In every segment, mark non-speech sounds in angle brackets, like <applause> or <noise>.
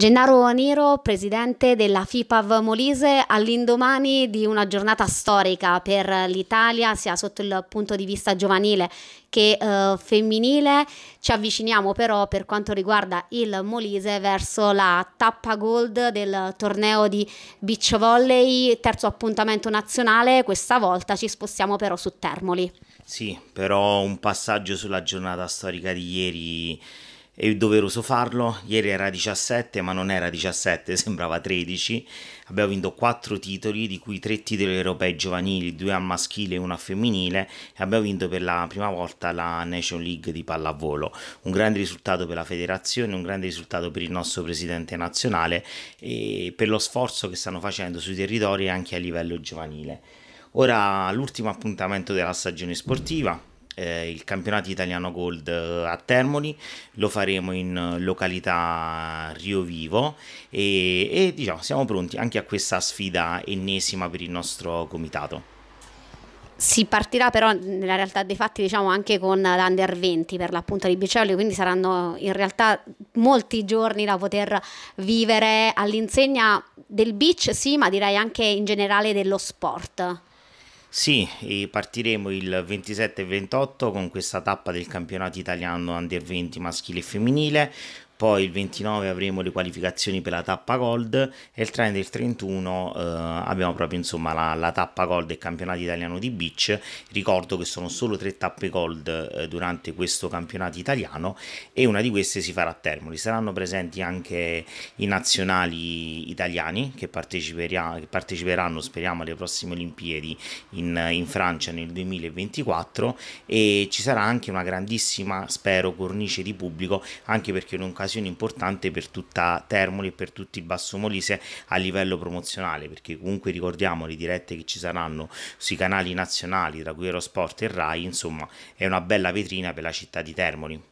Gennaro Nero, presidente della FIPAV Molise, all'indomani di una giornata storica per l'Italia, sia sotto il punto di vista giovanile che eh, femminile, ci avviciniamo però per quanto riguarda il Molise verso la tappa gold del torneo di beach volley, terzo appuntamento nazionale, questa volta ci spostiamo però su Termoli. Sì, però un passaggio sulla giornata storica di ieri è doveroso farlo. Ieri era 17, ma non era 17, <laughs> sembrava 13. Abbiamo vinto 4 titoli, di cui 3 titoli europei giovanili, 2 a maschile e 1 a femminile, e abbiamo vinto per la prima volta la Nation League di pallavolo. Un grande risultato per la federazione, un grande risultato per il nostro presidente nazionale e per lo sforzo che stanno facendo sui territori anche a livello giovanile. Ora l'ultimo appuntamento della stagione sportiva, eh, il campionato italiano Gold eh, a Termoli, lo faremo in eh, località Rio Vivo e, e diciamo siamo pronti anche a questa sfida ennesima per il nostro comitato. Si partirà però nella realtà dei fatti diciamo anche con l'Under 20 per l'appunto di Bicelli, quindi saranno in realtà molti giorni da poter vivere all'insegna del beach sì, ma direi anche in generale dello sport. Sì, partiremo il 27 e 28 con questa tappa del campionato italiano under 20 maschile e femminile, poi il 29 avremo le qualificazioni per la tappa Gold e il 30 e il 31 eh, abbiamo proprio insomma la, la, tappa Gold del campionato italiano di beach ricordo che sono solo tre tappe Gold eh, durante questo campionato italiano e una di queste si farà a Termoli saranno presenti anche i nazionali italiani che, che parteciperanno speriamo alle prossime Olimpiadi in, in Francia nel 2024 e ci sarà anche una grandissima spero cornice di pubblico anche perché in un caso un'occasione importante per tutta Termoli e per tutto il Basso Molise a livello promozionale, perché comunque ricordiamo le dirette che ci saranno sui canali nazionali, tra cui Eurosport e Rai, insomma è una bella vetrina per la città di Termoli.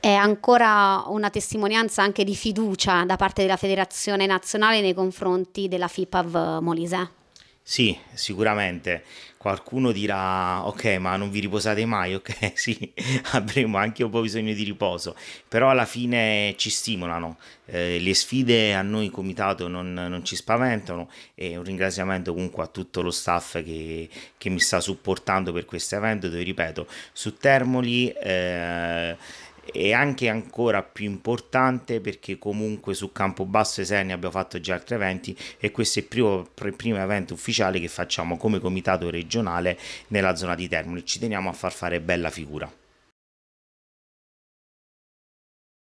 È ancora una testimonianza anche di fiducia da parte della Federazione Nazionale nei confronti della FIPAV Molise. Sì, sicuramente. Qualcuno dirà, ok, ma non vi riposate mai, ok, <laughs> sì, avremo anche un po' bisogno di riposo, però alla fine ci stimolano, eh, le sfide a noi comitato non, non, ci spaventano e un ringraziamento comunque a tutto lo staff che, che mi sta supportando per questo evento dove, ripeto, su Termoli... Eh, è anche ancora più importante perché comunque su campo basso Seni abbiamo fatto già altri eventi e questo è il primo, primo evento ufficiale che facciamo come comitato regionale nella zona di Termoli. Ci teniamo a far fare bella figura.